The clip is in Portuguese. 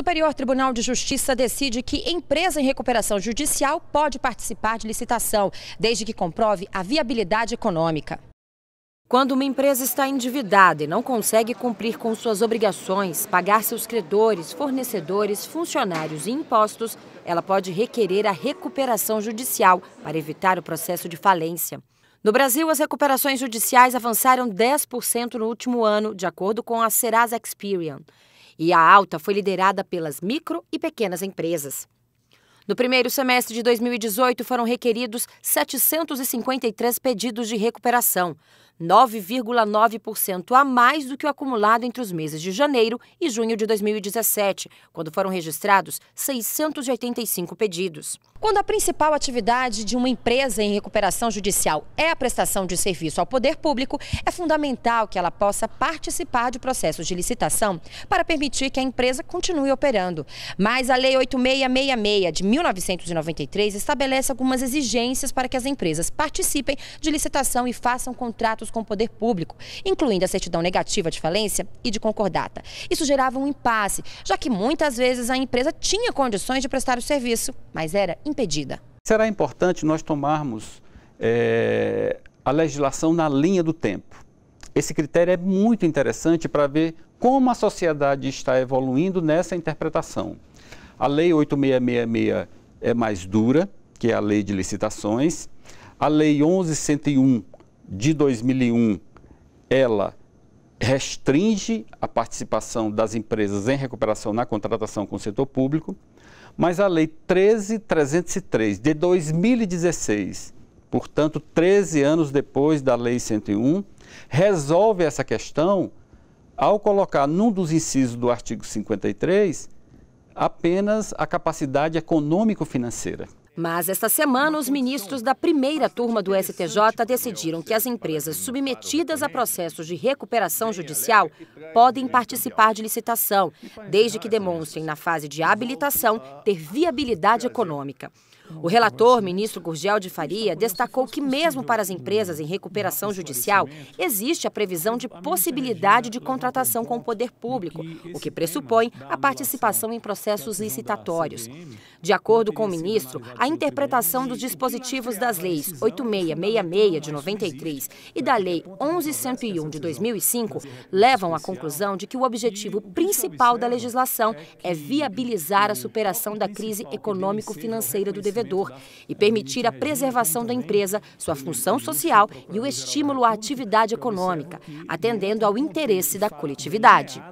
Superior Tribunal de Justiça decide que empresa em recuperação judicial pode participar de licitação, desde que comprove a viabilidade econômica. Quando uma empresa está endividada e não consegue cumprir com suas obrigações, pagar seus credores, fornecedores, funcionários e impostos, ela pode requerer a recuperação judicial para evitar o processo de falência. No Brasil, as recuperações judiciais avançaram 10% no último ano, de acordo com a Serasa Experian e a alta foi liderada pelas micro e pequenas empresas. No primeiro semestre de 2018, foram requeridos 753 pedidos de recuperação, 9,9% a mais do que o acumulado entre os meses de janeiro e junho de 2017, quando foram registrados 685 pedidos. Quando a principal atividade de uma empresa em recuperação judicial é a prestação de serviço ao poder público, é fundamental que ela possa participar de processos de licitação para permitir que a empresa continue operando. Mas a Lei 8666 de 1993 estabelece algumas exigências para que as empresas participem de licitação e façam contratos com o poder público, incluindo a certidão negativa de falência e de concordata. Isso gerava um impasse, já que muitas vezes a empresa tinha condições de prestar o serviço, mas era impedida. Será importante nós tomarmos é, a legislação na linha do tempo. Esse critério é muito interessante para ver como a sociedade está evoluindo nessa interpretação. A lei 8666 é mais dura, que é a lei de licitações. A lei 1101 de 2001, ela restringe a participação das empresas em recuperação na contratação com o setor público, mas a lei 13303 de 2016, portanto 13 anos depois da lei 101, resolve essa questão ao colocar num dos incisos do artigo 53 apenas a capacidade econômico-financeira. Mas esta semana, os ministros da primeira turma do STJ decidiram que as empresas submetidas a processos de recuperação judicial podem participar de licitação, desde que demonstrem na fase de habilitação ter viabilidade econômica. O relator, ministro Gurgel de Faria, destacou que, mesmo para as empresas em recuperação judicial, existe a previsão de possibilidade de contratação com o poder público, o que pressupõe a participação em processos licitatórios. De acordo com o ministro, a interpretação dos dispositivos das leis 8666 de 93 e da lei 1101 de 2005 levam à conclusão de que o objetivo principal da legislação é viabilizar a superação da crise econômico-financeira do dever e permitir a preservação da empresa, sua função social e o estímulo à atividade então, é econômica, atendendo é ao interesse da coletividade.